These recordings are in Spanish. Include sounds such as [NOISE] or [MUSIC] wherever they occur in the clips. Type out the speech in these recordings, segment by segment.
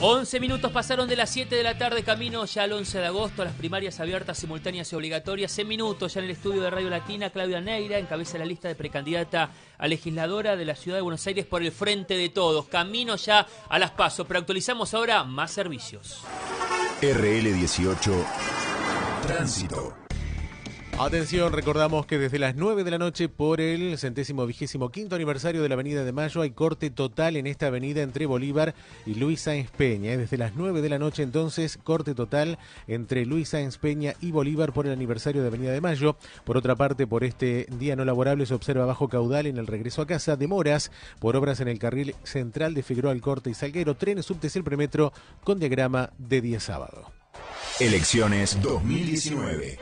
11 minutos pasaron de las 7 de la tarde, camino ya al 11 de agosto, las primarias abiertas, simultáneas y obligatorias. En minutos, ya en el estudio de Radio Latina, Claudia Neira encabeza la lista de precandidata a legisladora de la ciudad de Buenos Aires por el frente de todos. Camino ya a las pasos, pero actualizamos ahora más servicios. RL18 Tránsito. Atención, recordamos que desde las 9 de la noche por el centésimo vigésimo quinto aniversario de la Avenida de Mayo hay corte total en esta avenida entre Bolívar y Luisa Sáenz Peña. Desde las 9 de la noche entonces corte total entre Luisa Sáenz Peña y Bolívar por el aniversario de Avenida de Mayo. Por otra parte, por este día no laborable se observa bajo caudal en el regreso a casa, de demoras por obras en el carril central de Figueroa al Corte y Salguero, trenes subtes el premetro con diagrama de día sábado. Elecciones 2019.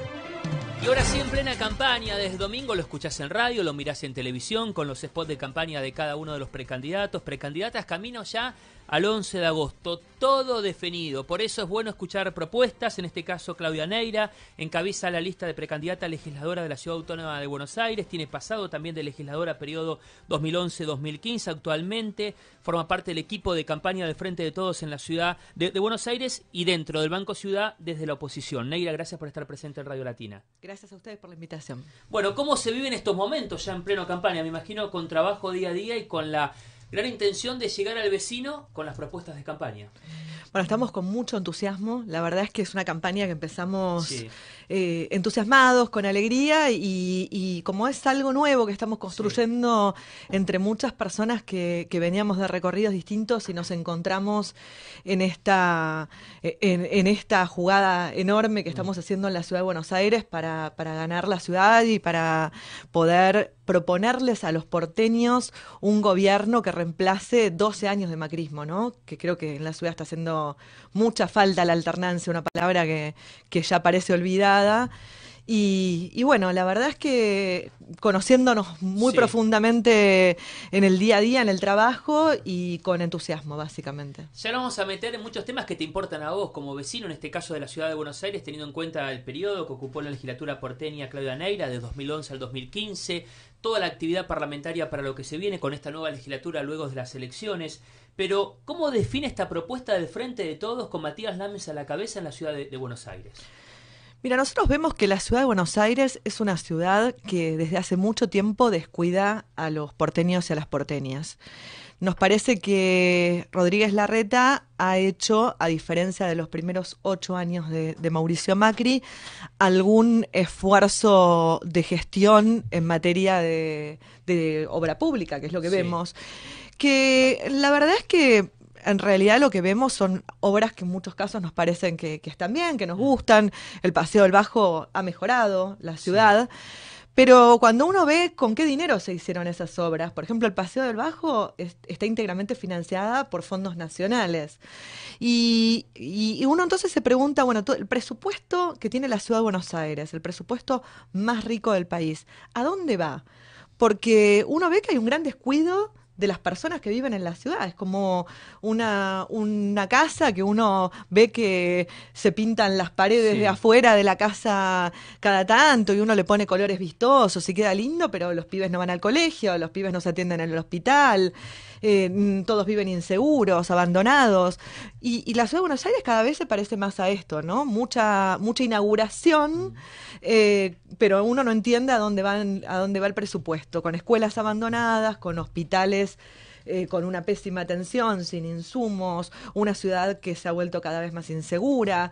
Y ahora sí, en plena campaña, desde domingo lo escuchás en radio, lo mirás en televisión, con los spots de campaña de cada uno de los precandidatos, precandidatas, camino ya al 11 de agosto. Todo definido. Por eso es bueno escuchar propuestas. En este caso, Claudia Neira encabeza la lista de precandidata legisladora de la Ciudad Autónoma de Buenos Aires. Tiene pasado también de legisladora periodo 2011-2015. Actualmente forma parte del equipo de campaña de Frente de Todos en la Ciudad de, Buenos Aires y dentro del Banco Ciudad desde la oposición. Neira, gracias por estar presente en Radio Latina. Gracias a ustedes por la invitación. Bueno, ¿cómo se viven estos momentos ya en pleno campaña? Me imagino con trabajo día a día y con la gran intención de llegar al vecino con las propuestas de campaña. Bueno, estamos con mucho entusiasmo. La verdad es que es una campaña que empezamos eh, entusiasmados, con alegría y, como es algo nuevo que estamos construyendo entre muchas personas que, veníamos de recorridos distintos y nos encontramos en esta, eh, en, esta jugada enorme que mm. estamos haciendo en la ciudad de Buenos Aires para, ganar la ciudad y para poder proponerles a los porteños un gobierno que reemplace 12 años de macrismo, ¿no? Que creo que en la ciudad está haciendo mucha falta la alternancia, una palabra que, que ya parece olvidada y, bueno, la verdad es que conociéndonos muy profundamente en el día a día, en el trabajo y con entusiasmo, básicamente. Ya nos vamos a meter en muchos temas que te importan a vos como vecino, en este caso de la ciudad de Buenos Aires, teniendo en cuenta el periodo que ocupó la legislatura porteña Claudia Neira de 2011 al 2015, toda la actividad parlamentaria para lo que se viene con esta nueva legislatura luego de las elecciones. Pero, ¿cómo define esta propuesta del Frente de Todos con Matías Lames a la cabeza en la ciudad de Buenos Aires? Mira, nosotros vemos que la ciudad de Buenos Aires es una ciudad que desde hace mucho tiempo descuida a los porteños y a las porteñas. Nos parece que Rodríguez Larreta ha hecho, a diferencia de los primeros ocho años de, Mauricio Macri, algún esfuerzo de gestión en materia de, obra pública, que es lo que vemos. Que la verdad es que en realidad lo que vemos son obras que en muchos casos nos parecen que, están bien, que nos gustan, el Paseo del Bajo ha mejorado, la ciudad. Pero cuando uno ve con qué dinero se hicieron esas obras, por ejemplo, el Paseo del Bajo está íntegramente financiada por fondos nacionales. Y, uno entonces se pregunta, bueno, el presupuesto que tiene la ciudad de Buenos Aires, el presupuesto más rico del país, ¿a dónde va? Porque uno ve que hay un gran descuido de las personas que viven en la ciudad. Es como una, una casa que uno ve que se pintan las paredes de afuera de la casa cada tanto y uno le pone colores vistosos y queda lindo, pero los pibes no van al colegio, los pibes no se atienden en el hospital. Eh, mm, todos viven inseguros, abandonados. Y, la ciudad de Buenos Aires cada vez se parece más a esto, ¿no? Mucha, mucha inauguración, eh, pero uno no entiende a dónde, van, a dónde va el presupuesto, con escuelas abandonadas, con hospitales. Eh, con una pésima atención, sin insumos, una ciudad que se ha vuelto cada vez más insegura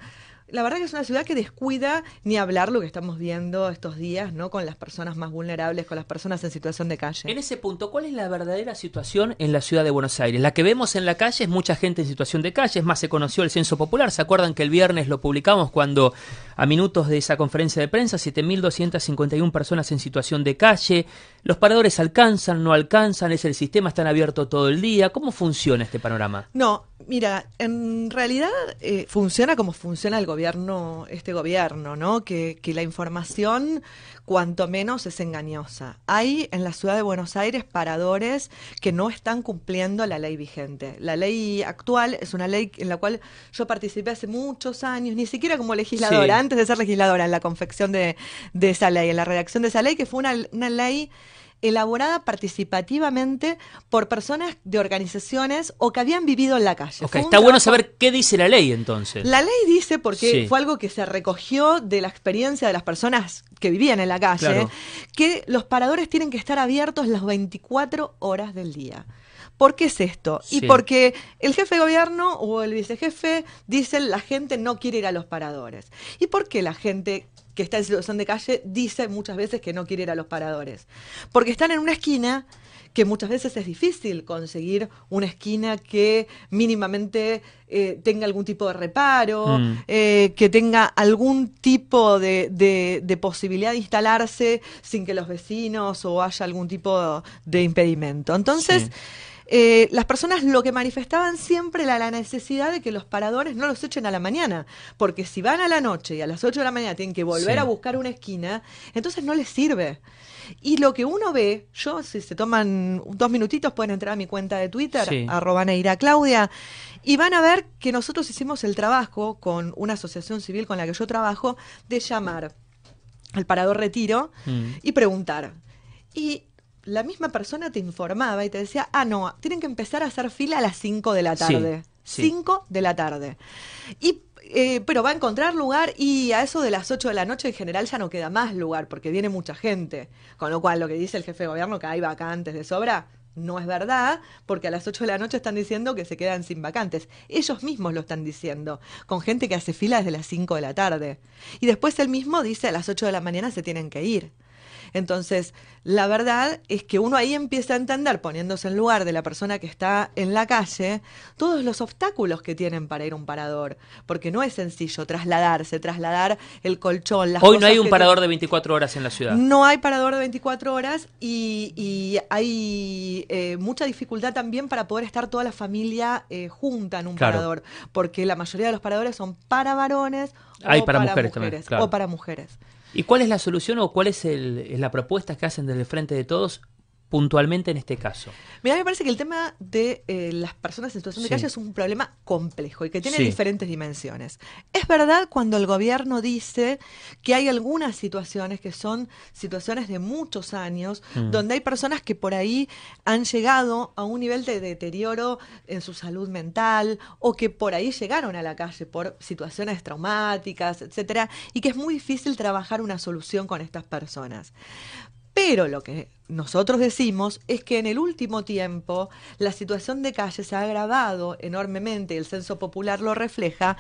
la verdad que es una ciudad que descuida ni hablar lo que estamos viendo estos días, ¿no? Con las personas más vulnerables, con las personas en situación de calle. En ese punto, ¿cuál es la verdadera situación en la ciudad de Buenos Aires? La que vemos en la calle es mucha gente en situación de calle, es más, se conoció el censo popular. ¿Se acuerdan que el viernes lo publicamos cuando, a minutos de esa conferencia de prensa, 7.251 personas en situación de calle? ¿Los paradores alcanzan, no alcanzan? ¿Es el sistema? ¿Están abiertos todo el día? ¿Cómo funciona este panorama? No, Mira, en realidad eh, funciona como funciona el gobierno, este gobierno, ¿no? Que, la información, cuanto menos, es engañosa. Hay en la ciudad de Buenos Aires paradores que no están cumpliendo la ley vigente. La ley actual es una ley en la cual yo participé hace muchos años, ni siquiera como legisladora, antes de ser legisladora, en la confección de, esa ley, en la redacción de esa ley, que fue una, una ley elaborada participativamente por personas de organizaciones o que habían vivido en la calle. está bueno saber qué dice la ley entonces. La ley dice, porque fue algo que se recogió de la experiencia de las personas que vivían en la calle, que los paradores tienen que estar abiertos las 24 horas del día. ¿Por qué es esto? Y porque el jefe de gobierno o el vicejefe dicen la gente no quiere ir a los paradores. ¿Y por qué la gente que está en situación de calle dice muchas veces que no quiere ir a los paradores. Porque están en una esquina que muchas veces es difícil conseguir una esquina que mínimamente eh, tenga algún tipo de reparo, mm. eh, que tenga algún tipo de, posibilidad de instalarse sin que los vecinos o haya algún tipo de impedimento. Entonces, eh, las personas lo que manifestaban siempre era la necesidad de que los paradores no los echen a la mañana, porque si van a la noche y a las 8 de la mañana tienen que volver a buscar una esquina, entonces no les sirve. Y lo que uno ve, yo, si se toman dos minutitos, pueden entrar a mi cuenta de Twitter, arroba Neira Claudia, y van a ver que nosotros hicimos el trabajo con una asociación civil con la que yo trabajo, de llamar al parador retiro mm. y preguntar. Y la misma persona te informaba y te decía, ah, no, tienen que empezar a hacer fila a las 5 de la tarde. 5 de la tarde. Y eh, pero va a encontrar lugar y a eso de las 8 de la noche en general ya no queda más lugar porque viene mucha gente. Con lo cual lo que dice el jefe de gobierno que hay vacantes de sobra no es verdad porque a las 8 de la noche están diciendo que se quedan sin vacantes. Ellos mismos lo están diciendo con gente que hace fila desde las 5 de la tarde. Y después él mismo dice a las 8 de la mañana se tienen que ir. Entonces, la verdad es que uno ahí empieza a entender, poniéndose en lugar de la persona que está en la calle, todos los obstáculos que tienen para ir a un parador. Porque no es sencillo trasladarse, trasladar el colchón, las Hoy no hay un parador de 24 horas en la ciudad. No hay parador de 24 horas y, hay eh, mucha dificultad también para poder estar toda la familia eh, junta en un parador. Porque la mayoría de los paradores son para varones hay para, mujeres, también. O para mujeres. ¿Y cuál es la solución o cuál es la propuesta que hacen desde el Frente de Todos puntualmente en este caso? Mira, me parece que el tema de eh, las personas en situación de calle es un problema complejo y que tiene diferentes dimensiones. Es verdad cuando el gobierno dice que hay algunas situaciones que son situaciones de muchos años, mm. donde hay personas que por ahí han llegado a un nivel de deterioro en su salud mental o que por ahí llegaron a la calle por situaciones traumáticas, etcétera, y que es muy difícil trabajar una solución con estas personas. Pero lo que nosotros decimos es que en el último tiempo la situación de calle se ha agravado enormemente, el censo popular lo refleja,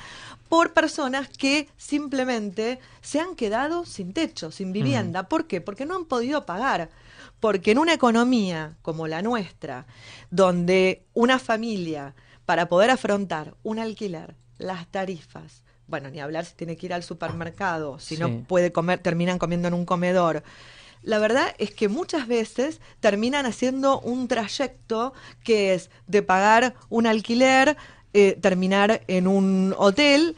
por personas que simplemente se han quedado sin techo, sin vivienda. ¿Por qué? Porque no han podido pagar. Porque en una economía como la nuestra, donde una familia, para poder afrontar un alquiler, las tarifas, bueno, ni hablar si tiene que ir al supermercado, si no puede comer, terminan comiendo en un comedor la verdad es que muchas veces terminan haciendo un trayecto que es de pagar un alquiler, eh, terminar en un hotel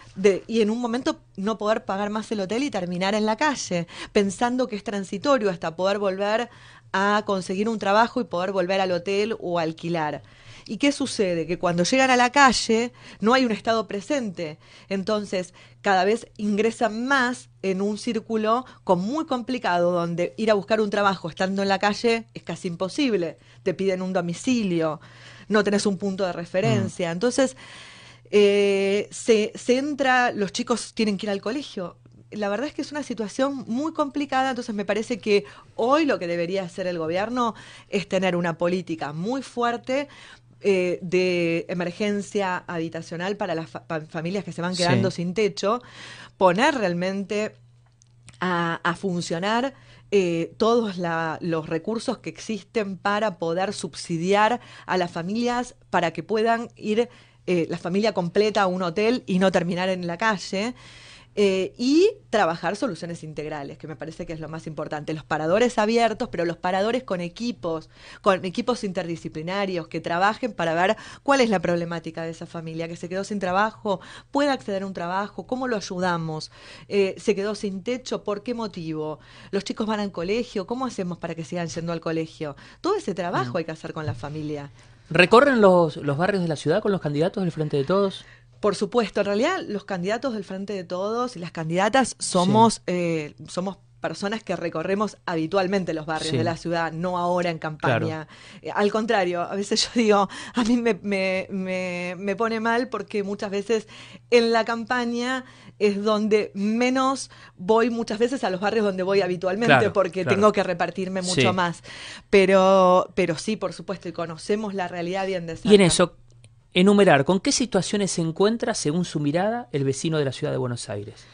y en un momento no poder pagar más el hotel y terminar en la calle, pensando que es transitorio hasta poder volver a conseguir un trabajo y poder volver al hotel o alquilar. ¿Y qué sucede? Que cuando llegan a la calle no hay un Estado presente. Entonces, cada vez ingresan más en un círculo muy complicado, donde ir a buscar un trabajo estando en la calle es casi imposible. Te piden un domicilio, no tenés un punto de referencia. Mm. Entonces, eh, se, se entra, los chicos tienen que ir al colegio la verdad es que es una situación muy complicada, entonces me parece que hoy lo que debería hacer el gobierno es tener una política muy fuerte eh, de emergencia habitacional para las familias que se van quedando sin techo, poner realmente a, funcionar eh, todos los recursos que existen para poder subsidiar a las familias para que puedan ir eh, la familia completa a un hotel y no terminar en la calle. Eh, y trabajar soluciones integrales, que me parece que es lo más importante. Los paradores abiertos, pero los paradores con equipos, con equipos interdisciplinarios que trabajen para ver cuál es la problemática de esa familia que se quedó sin trabajo, puede acceder a un trabajo, cómo lo ayudamos, eh, se quedó sin techo, por qué motivo, los chicos van al colegio, cómo hacemos para que sigan yendo al colegio. Todo ese trabajo mm. hay que hacer con la familia. ¿Recorren los, los barrios de la ciudad con los candidatos del Frente de Todos? Por supuesto, en realidad los candidatos del Frente de Todos y las candidatas somos, eh, somos personas que recorremos habitualmente los barrios de la ciudad, no ahora en campaña. Eh, al contrario, a veces yo digo, a mí me, me, me, pone mal porque muchas veces en la campaña es donde menos voy muchas veces a los barrios donde voy habitualmente porque tengo que repartirme mucho más. Pero, pero sí, por supuesto, y conocemos la realidad bien de cerca. Y eso enumerar con qué situaciones se encuentra, según su mirada, el vecino de la ciudad de Buenos Aires.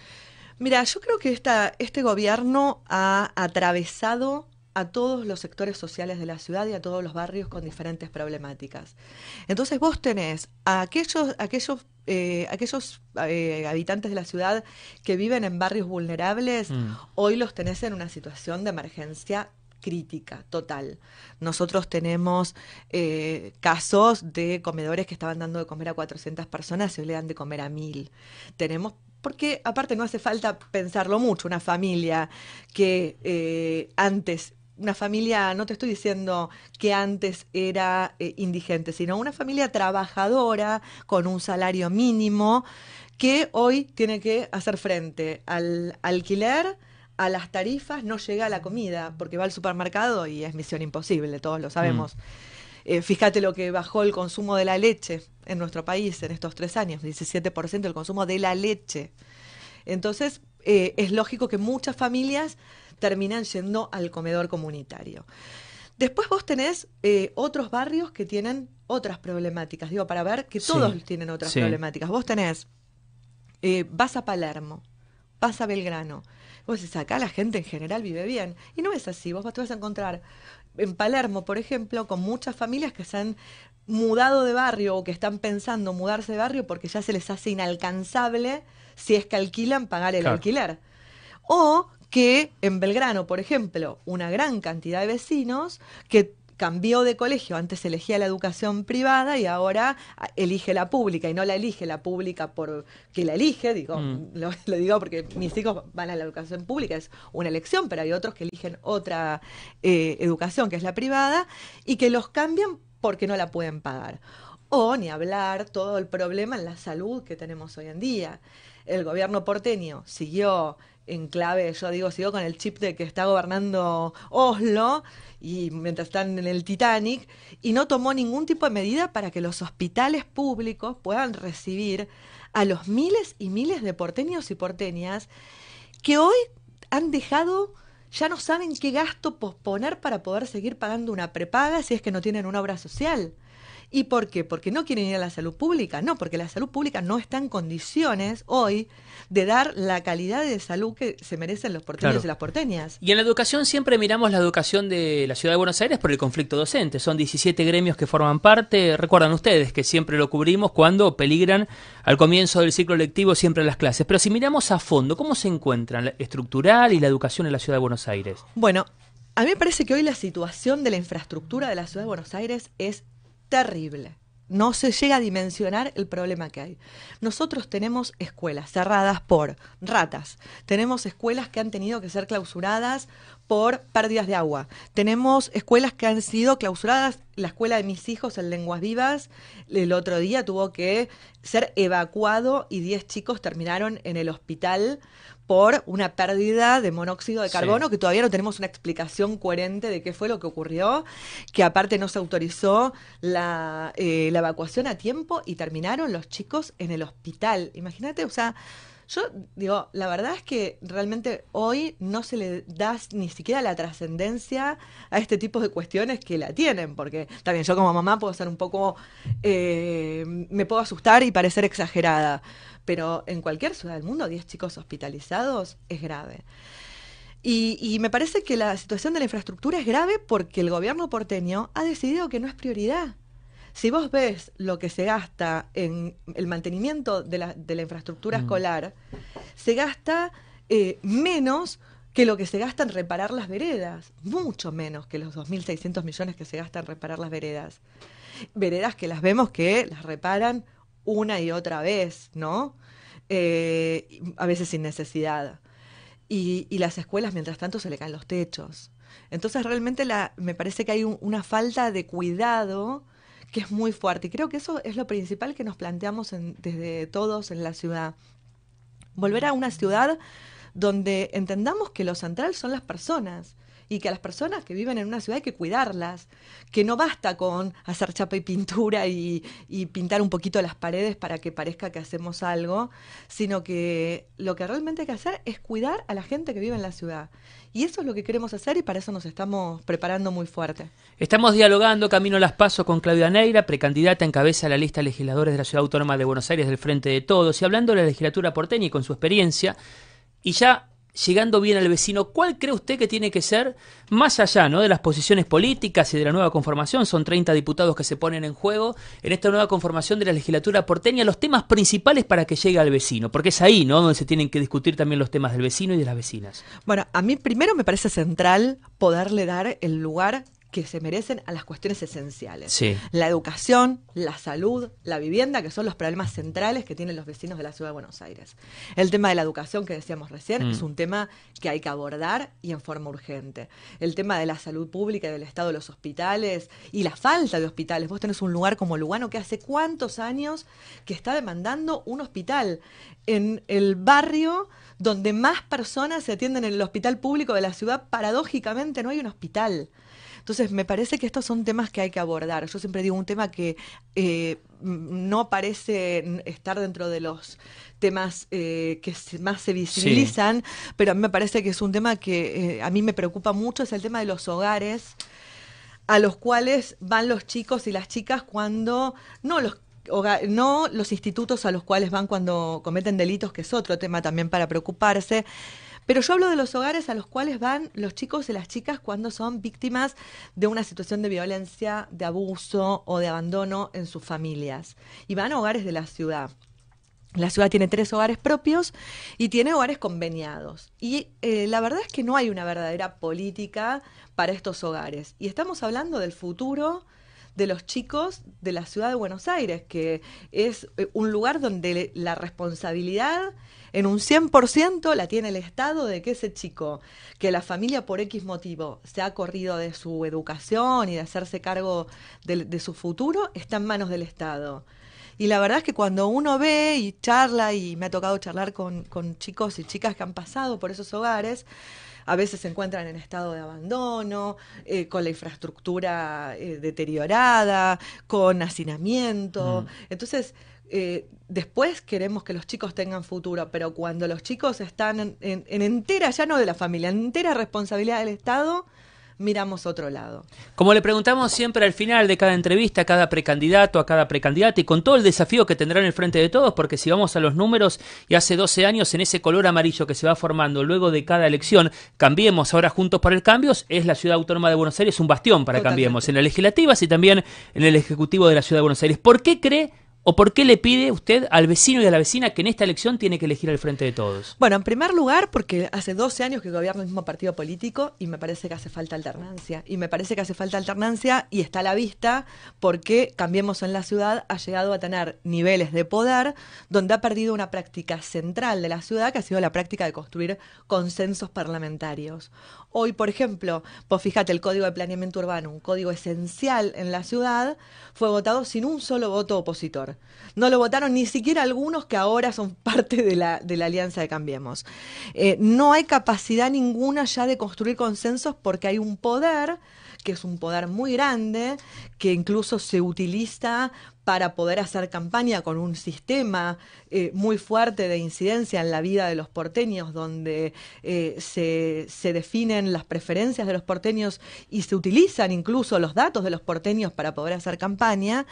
Mira, yo creo que este gobierno ha atravesado a todos los sectores sociales de la ciudad y a todos los barrios con diferentes problemáticas. Entonces vos tenés a aquellos, aquellos, eh, aquellos eh, habitantes de la ciudad que viven en barrios vulnerables, mm. hoy los tenés en una situación de emergencia crítica total. Nosotros tenemos eh, casos de comedores que estaban dando de comer a 400 personas y le dan de comer a 1000. Tenemos porque aparte no hace falta pensarlo mucho, una familia que eh, antes, una familia, no te estoy diciendo que antes era eh, indigente, sino una familia trabajadora con un salario mínimo que hoy tiene que hacer frente al alquiler, a las tarifas no llega la comida, porque va al supermercado y es misión imposible, todos lo sabemos. Mm. Eh, fíjate lo que bajó el consumo de la leche en nuestro país en estos tres años, 17% el consumo de la leche. Entonces, eh, es lógico que muchas familias terminan yendo al comedor comunitario. Después vos tenés eh, otros barrios que tienen otras problemáticas, digo, para ver que todos tienen otras problemáticas. Vos tenés, vas a Palermo, vas a Belgrano, Vos decís, acá la gente en general vive bien. Y no es así. Vos te vas a encontrar en Palermo, por ejemplo, con muchas familias que se han mudado de barrio o que están pensando mudarse de barrio porque ya se les hace inalcanzable si es que alquilan pagar el alquiler. O que en Belgrano, por ejemplo, una gran cantidad de vecinos que cambió de colegio, antes elegía la educación privada y ahora ah, elige la pública y no la elige la pública porque la elige, digo, mm. [LAUGHS] lo, digo porque mis hijos van a la educación pública, es una elección, pero hay otros que eligen otra eh, educación que es la privada y que los cambian porque no la pueden pagar o, ni hablar, todo el problema en la salud que tenemos hoy en día. El gobierno porteño siguió en clave, yo digo, siguió con el chip de que está gobernando Oslo y mientras están en el Titanic y no tomó ningún tipo de medida para que los hospitales públicos puedan recibir a los miles y miles de porteños y porteñas que hoy han dejado ya no saben qué gasto posponer para poder seguir pagando una prepaga si es que no tienen una obra social. ¿Y por qué? Porque no quieren ir a la salud pública. No, porque la salud pública no está en condiciones hoy de dar la calidad de salud que se merecen los porteños y las porteñas. Y en la educación siempre miramos la educación de la ciudad de Buenos Aires por el conflicto docente. Son 17 gremios que forman parte. Recuerdan ustedes que siempre lo cubrimos cuando peligran al comienzo del ciclo lectivo siempre las clases. Pero si miramos a fondo, ¿cómo se encuentran la estructural y la educación en la ciudad de Buenos Aires? Bueno, a mí me parece que hoy la situación de la infraestructura de la ciudad de Buenos Aires es terrible. No se llega a dimensionar el problema que hay. Nosotros tenemos escuelas cerradas por ratas, tenemos escuelas que han tenido que ser clausuradas por pérdidas de agua. Tenemos escuelas que han sido clausuradas. La escuela de mis hijos en Lenguas Vivas el otro día tuvo que ser evacuado y 10 chicos terminaron en el hospital por una pérdida de monóxido de carbono que todavía no tenemos una explicación coherente de qué fue lo que ocurrió, que aparte no se autorizó la, eh, la evacuación a tiempo y terminaron los chicos en el hospital. Imagínate, o sea, yo digo, la verdad es que realmente hoy no se le da ni siquiera la trascendencia a este tipo de cuestiones que la tienen, porque también yo como mamá puedo ser un poco, eh, me puedo asustar y parecer exagerada, pero en cualquier ciudad del mundo 10 chicos hospitalizados es grave. y, me parece que la situación de la infraestructura es grave porque el gobierno porteño ha decidido que no es prioridad. Si vos ves lo que se gasta en el mantenimiento de la, de la infraestructura mm. escolar, se gasta eh, menos que lo que se gasta en reparar las veredas, mucho menos que los 2.600 millones que se gastan en reparar las veredas. Veredas que las vemos que las reparan una y otra vez, ¿no? Eh, a veces sin necesidad. Y, las escuelas, mientras tanto, se le caen los techos. Entonces, realmente me parece que hay una falta de cuidado que es muy fuerte. Y creo que eso es lo principal que nos planteamos desde todos en la ciudad. Volver a una ciudad donde entendamos que lo central son las personas, y que a las personas que viven en una ciudad hay que cuidarlas, que no basta con hacer chapa y pintura y, pintar un poquito las paredes para que parezca que hacemos algo, sino que lo que realmente hay que hacer es cuidar a la gente que vive en la ciudad. Y eso es lo que queremos hacer y para eso nos estamos preparando muy fuerte. Estamos dialogando Camino Las Pasos con Claudia Neira, precandidata en cabeza de la lista de legisladores de la Ciudad Autónoma de Buenos Aires del Frente de Todos, y hablando de la legislatura porteña y con su experiencia. Y ya llegando bien al vecino, ¿cuál cree usted que tiene que ser, más allá ¿no? de las posiciones políticas y de la nueva conformación? Son 30 diputados que se ponen en juego en esta nueva conformación de la legislatura porteña, los temas principales para que llegue al vecino, porque es ahí ¿no? donde se tienen que discutir también los temas del vecino y de las vecinas. Bueno, a mí primero me parece central poderle dar el lugar que se merecen a las cuestiones esenciales. La educación, la salud, la vivienda, que son los problemas centrales que tienen los vecinos de la ciudad de Buenos Aires. El tema de la educación que decíamos recién mm. es un tema que hay que abordar y en forma urgente. El tema de la salud pública y del estado de los hospitales y la falta de hospitales. Vos tenés un lugar como Lugano que hace cuántos años que está demandando un hospital en el barrio donde más personas se atienden en el hospital público de la ciudad, paradójicamente no hay un hospital. Entonces, me parece que estos son temas que hay que abordar. Yo siempre digo un tema que eh, no parece estar dentro de los temas eh, que más se visibilizan, pero a mí me parece que es un tema que eh, a mí me preocupa mucho, es el tema de los hogares a los cuales van los chicos y las chicas cuando no los no los institutos a los cuales van cuando cometen delitos, que es otro tema también para preocuparse, pero yo hablo de los hogares a los cuales van los chicos y las chicas cuando son víctimas de una situación de violencia, de abuso o de abandono en sus familias. Y van a hogares de la ciudad. La ciudad tiene tres hogares propios y tiene hogares conveniados. Y eh, la verdad es que no hay una verdadera política para estos hogares. Y estamos hablando del futuro de los chicos de la ciudad de Buenos Aires, que es eh, un lugar donde la responsabilidad en un 100% la tiene el Estado de que ese chico, que la familia por X motivo se ha corrido de su educación y de hacerse cargo de, su futuro, está en manos del Estado. Y la verdad es que cuando uno ve y charla, y me ha tocado charlar con chicos y chicas que han pasado por esos hogares, a veces se encuentran en estado de abandono, eh, con la infraestructura eh, deteriorada, con hacinamiento. Mm. Entonces, eh, después queremos que los chicos tengan futuro, pero cuando los chicos están en, en entera, ya no de la familia, en entera responsabilidad del Estado, miramos otro lado. Como le preguntamos siempre al final de cada entrevista, a cada precandidato, a cada precandidata, y con todo el desafío que tendrán en frente de todos, porque si vamos a los números, y hace 12 años en ese color amarillo que se va formando luego de cada elección, cambiemos ahora juntos para el cambio, es la ciudad autónoma de Buenos Aires un bastión para cambiemos, en las legislativas y también en el Ejecutivo de la Ciudad de Buenos Aires. ¿Por qué cree ¿O por qué le pide usted al vecino y a la vecina que en esta elección tiene que elegir al frente de todos? Bueno, en primer lugar, porque hace 12 años que gobierno el mismo partido político y me parece que hace falta alternancia. Y me parece que hace falta alternancia y está a la vista porque Cambiemos en la Ciudad ha llegado a tener niveles de poder donde ha perdido una práctica central de la ciudad que ha sido la práctica de construir consensos parlamentarios. Hoy, por ejemplo, pues fíjate, el Código de Planeamiento Urbano, un código esencial en la ciudad, fue votado sin un solo voto opositor. No lo votaron ni siquiera algunos que ahora son [LAUGHS] parte de la, alianza de Cambiemos. Eh, no hay capacidad ninguna ya de construir consensos porque hay un poder que es un poder muy grande, que incluso se utiliza para poder hacer campaña con un sistema eh, muy fuerte de incidencia en la vida de los porteños, donde eh, se, se, definen las preferencias de los porteños y se utilizan incluso los datos de los porteños para poder hacer campaña,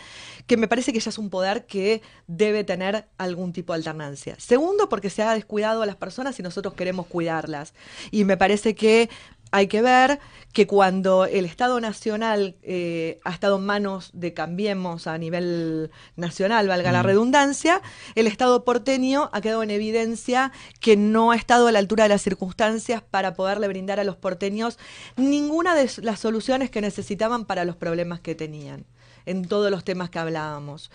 que me parece que ya es un poder que debe tener algún tipo de alternancia. Segundo, porque se ha descuidado a las personas y nosotros queremos cuidarlas. Y me parece que hay que ver que cuando el Estado Nacional eh, ha estado en manos de Cambiemos a nivel nacional, valga la mm. redundancia, el Estado porteño ha quedado en evidencia que no ha estado a la altura de las circunstancias para poderle brindar a los porteños ninguna de las soluciones que necesitaban para los problemas que tenían, en todos los temas que hablábamos.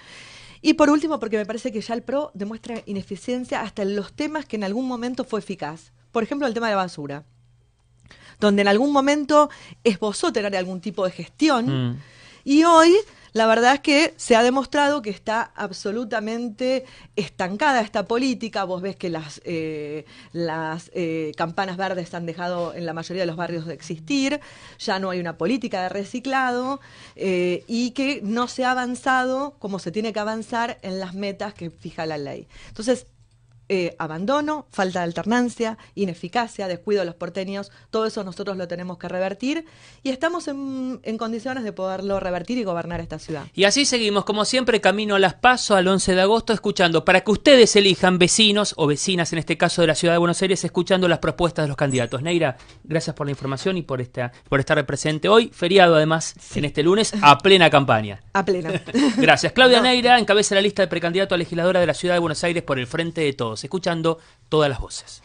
Y por último, porque me parece que ya el PRO demuestra ineficiencia hasta en los temas que en algún momento fue eficaz. Por ejemplo, el tema de la basura donde en algún momento esbozó tener algún tipo de gestión. Mm. Y hoy la verdad es que se ha demostrado que está absolutamente estancada esta política. Vos ves que las, eh, eh, campanas verdes han dejado en la mayoría de los barrios de existir, ya no hay una política de reciclado eh, y que no se ha avanzado como se tiene que avanzar en las metas que fija la ley. Entonces, eh, abandono, falta de alternancia, ineficacia, descuido de los porteños, todo eso nosotros lo tenemos que revertir y estamos en, condiciones de poderlo revertir y gobernar esta ciudad. Y así seguimos, como siempre, camino a las PASO al 11 de agosto, escuchando para que ustedes elijan vecinos o vecinas, en este caso de la ciudad de Buenos Aires, escuchando las propuestas de los candidatos. Neira, gracias por la información y por, estar presente hoy, feriado además, en este lunes, a plena campaña. A plena. [LAUGHS] gracias. Claudia Neira encabeza la lista de precandidato a legisladora de la ciudad de Buenos Aires por el Frente de Todos escuchando todas las voces.